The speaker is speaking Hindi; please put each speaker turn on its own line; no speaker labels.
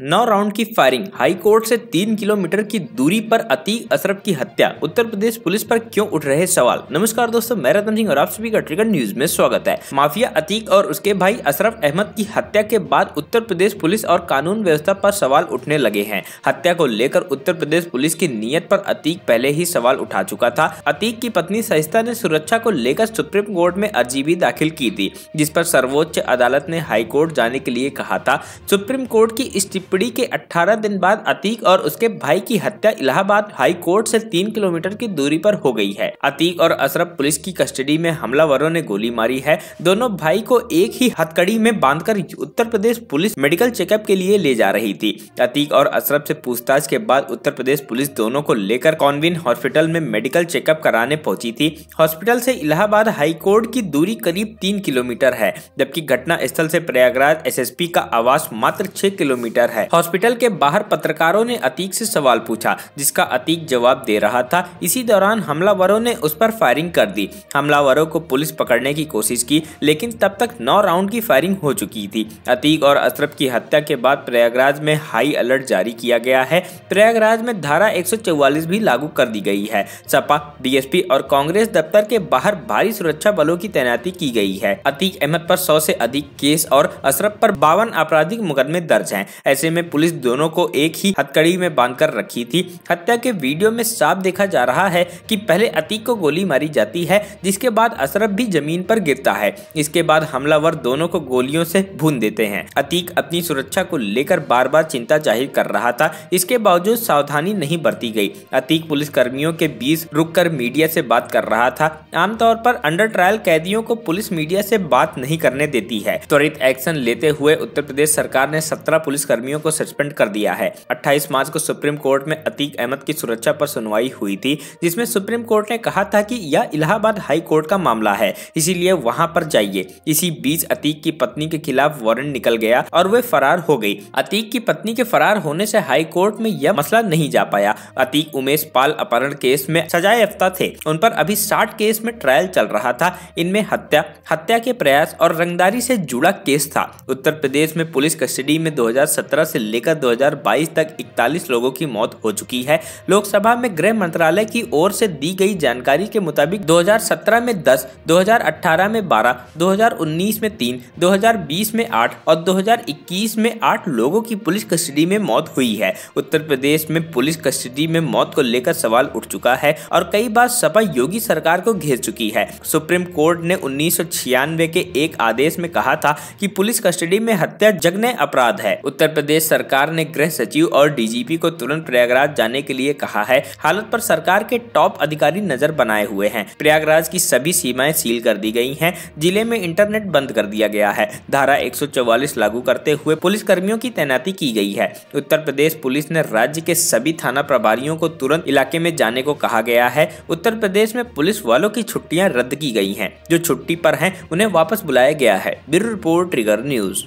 नौ राउंड की फायरिंग हाई कोर्ट से तीन किलोमीटर की दूरी पर अतीक अशरफ की हत्या उत्तर प्रदेश पुलिस पर क्यों उठ रहे सवाल नमस्कार दोस्तों मैं रतन सिंह और आप सभी का ट्रिगर न्यूज में स्वागत है माफिया अतीक और उसके भाई अशरफ अहमद की हत्या के बाद उत्तर प्रदेश पुलिस और कानून व्यवस्था पर सवाल उठने लगे हैं हत्या को लेकर उत्तर प्रदेश पुलिस की नीयत पर अतीक पहले ही सवाल उठा चुका था अतीक की पत्नी सहिस्ता ने सुरक्षा को लेकर सुप्रीम कोर्ट में अर्जी भी दाखिल की थी जिस पर सर्वोच्च अदालत ने हाईकोर्ट जाने के लिए कहा था सुप्रीम कोर्ट की टिप्पणी के 18 दिन बाद अतीक और उसके भाई की हत्या इलाहाबाद हाई कोर्ट से तीन किलोमीटर की दूरी पर हो गई है अतीक और अशरफ पुलिस की कस्टडी में हमलावरों ने गोली मारी है दोनों भाई को एक ही हथकड़ी में बांधकर Uttar Pradesh police medical checkup के लिए ले जा रही थी अतीक और अशरफ से पूछताछ के बाद उत्तर प्रदेश पुलिस दोनों को लेकर कॉन्विन हॉस्पिटल में मेडिकल चेकअप कराने पहुंची थी हॉस्पिटल से इलाहाबाद हाई कोर्ट की दूरी करीब तीन किलोमीटर है जबकि घटना स्थल से प्रयागराज एसएसपी का आवास मात्र छह किलोमीटर है हॉस्पिटल के बाहर पत्रकारों ने अतीक से सवाल पूछा जिसका अतीक जवाब दे रहा था इसी दौरान हमलावरों ने उस पर फायरिंग कर दी हमलावरों को पुलिस पकड़ने की कोशिश की लेकिन तब तक नौ राउंड की फायरिंग हो चुकी थी अतीक और अशरफ की हत्या के बाद प्रयागराज में हाई अलर्ट जारी किया गया है प्रयागराज में धारा एक भी लागू कर दी गई है सपा डी और कांग्रेस दफ्तर के बाहर भारी सुरक्षा बलों की तैनाती की गई है अतीक अहमद पर सौ से अधिक केस और अशरफ पर बावन आपराधिक मुकदमे दर्ज हैं ऐसे ऐसे में पुलिस दोनों को एक ही हथकड़ी में बांधकर रखी थी हत्या के वीडियो में साफ देखा जा रहा है कि पहले अतीक को गोली मारी जाती है जिसके बाद अशरफ भी जमीन पर गिरता है इसके बाद हमलावर दोनों को गोलियों से भून देते हैं अतीक अपनी सुरक्षा को लेकर बार बार चिंता जाहिर कर रहा था इसके बावजूद सावधानी नहीं बरती गयी अतीक पुलिस कर्मियों के बीच कर मीडिया से बात कर रहा था आमतौर पर अंडर ट्रायल कैदियों को पुलिस मीडिया से बात नहीं करने देती है त्वरित एक्शन लेते हुए उत्तर प्रदेश सरकार ने सत्रह पुलिस कर्मियों कर्मियों को सस्पेंड कर दिया है 28 मार्च को सुप्रीम कोर्ट में अतीक अहमद की सुरक्षा पर सुनवाई हुई थी जिसमें सुप्रीम कोर्ट ने कहा था कि यह इलाहाबाद हाई कोर्ट का मामला है इसीलिए वहां पर जाइए इसी बीच अतीक की पत्नी के खिलाफ वारंट निकल गया और वे फरार हो गयी अतीक की पत्नी के फरार होने से हाई कोर्ट में यह मसला नहीं जा पाया अतीक उमेश पाल अपहरण केस में सजाए याफ्ता थे उन पर अभी साठ केस में ट्रायल चल रहा था इनमें हत्या हत्या के प्रयास और रंगदारी से जुड़ा केस था उत्तर प्रदेश में पुलिस कस्टडी में 2015 से लेकर 2022 तक 41 लोगों की मौत हो चुकी है लोकसभा में गृह मंत्रालय की ओर से दी गई जानकारी के मुताबिक 2017 में 10, 2018 में 12, 2019 में 3, 2020 में 8 और 2021 में 8 लोगों की पुलिस कस्टडी में मौत हुई है उत्तर प्रदेश में पुलिस कस्टडी में मौत को लेकर सवाल उठ चुका है और कई बार सपा योगी सरकार को घेर चुकी है सुप्रीम कोर्ट ने उन्नीस के एक आदेश में कहा था कि पुलिस कस्टडी में हत्या जगने अपराध है उत्तर प्रदेश प्रदेश सरकार ने गृह सचिव और डीजीपी को तुरंत प्रयागराज जाने के लिए कहा है हालत पर सरकार के टॉप अधिकारी नजर बनाए हुए हैं प्रयागराज की सभी सीमाएं सील कर दी गई हैं जिले में इंटरनेट बंद कर दिया गया है धारा 144 लागू करते हुए पुलिस कर्मियों की तैनाती की गई है उत्तर प्रदेश पुलिस ने राज्य के सभी थाना प्रभारियों को तुरंत इलाके में जाने को कहा गया है उत्तर प्रदेश में पुलिस वालों की छुट्टियां रद्द की गई हैं जो छुट्टी पर हैं उन्हें वापस बुलाया गया है ब्यूरो रिपोर्ट ट्रिगर न्यूज